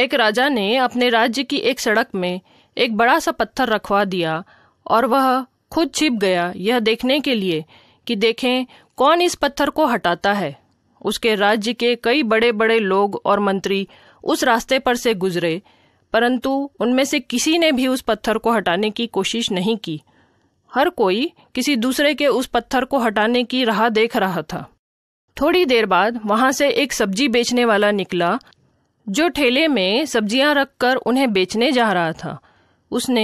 एक राजा ने अपने राज्य की एक सड़क में एक बड़ा सा पत्थर रखवा दिया और वह खुद छिप गया यह देखने के लिए कि देखें कौन इस पत्थर को हटाता है उसके राज्य के कई बड़े बड़े लोग और मंत्री उस रास्ते पर से गुजरे परंतु उनमें से किसी ने भी उस पत्थर को हटाने की कोशिश नहीं की हर कोई किसी दूसरे के उस पत्थर को हटाने की राह देख रहा था थोड़ी देर बाद वहां से एक सब्जी बेचने वाला निकला जो ठेले में सब्जियां रखकर उन्हें बेचने जा रहा था उसने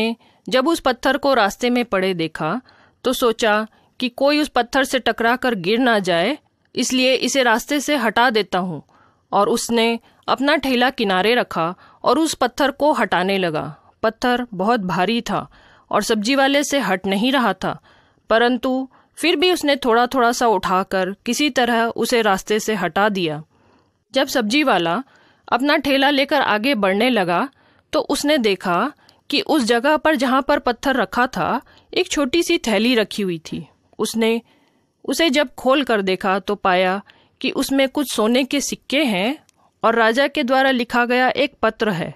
जब उस पत्थर को रास्ते में पड़े देखा तो सोचा कि कोई उस पत्थर से टकरा कर गिर ना जाए इसलिए इसे रास्ते से हटा देता हूँ और उसने अपना ठेला किनारे रखा और उस पत्थर को हटाने लगा पत्थर बहुत भारी था और सब्जी वाले से हट नहीं रहा था परंतु फिर भी उसने थोड़ा थोड़ा सा उठाकर किसी तरह उसे रास्ते से हटा दिया जब सब्जी वाला अपना ठेला लेकर आगे बढ़ने लगा तो उसने देखा कि उस जगह पर जहाँ पर पत्थर रखा था एक छोटी सी थैली रखी हुई थी उसने उसे जब खोल कर देखा तो पाया कि उसमें कुछ सोने के सिक्के हैं और राजा के द्वारा लिखा गया एक पत्र है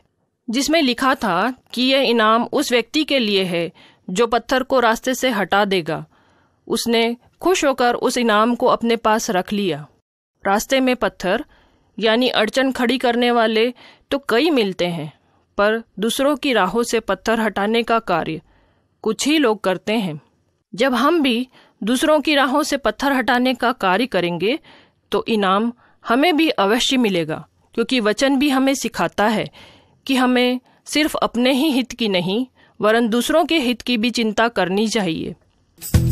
जिसमें लिखा था कि यह इनाम उस व्यक्ति के लिए है जो पत्थर को रास्ते से हटा देगा उसने खुश होकर उस इनाम को अपने पास रख लिया रास्ते में पत्थर यानी अड़चन खड़ी करने वाले तो कई मिलते हैं पर दूसरों की राहों से पत्थर हटाने का कार्य कुछ ही लोग करते हैं जब हम भी दूसरों की राहों से पत्थर हटाने का कार्य करेंगे तो इनाम हमें भी अवश्य मिलेगा क्योंकि वचन भी हमें सिखाता है कि हमें सिर्फ अपने ही हित की नहीं वरन दूसरों के हित की भी चिंता करनी चाहिए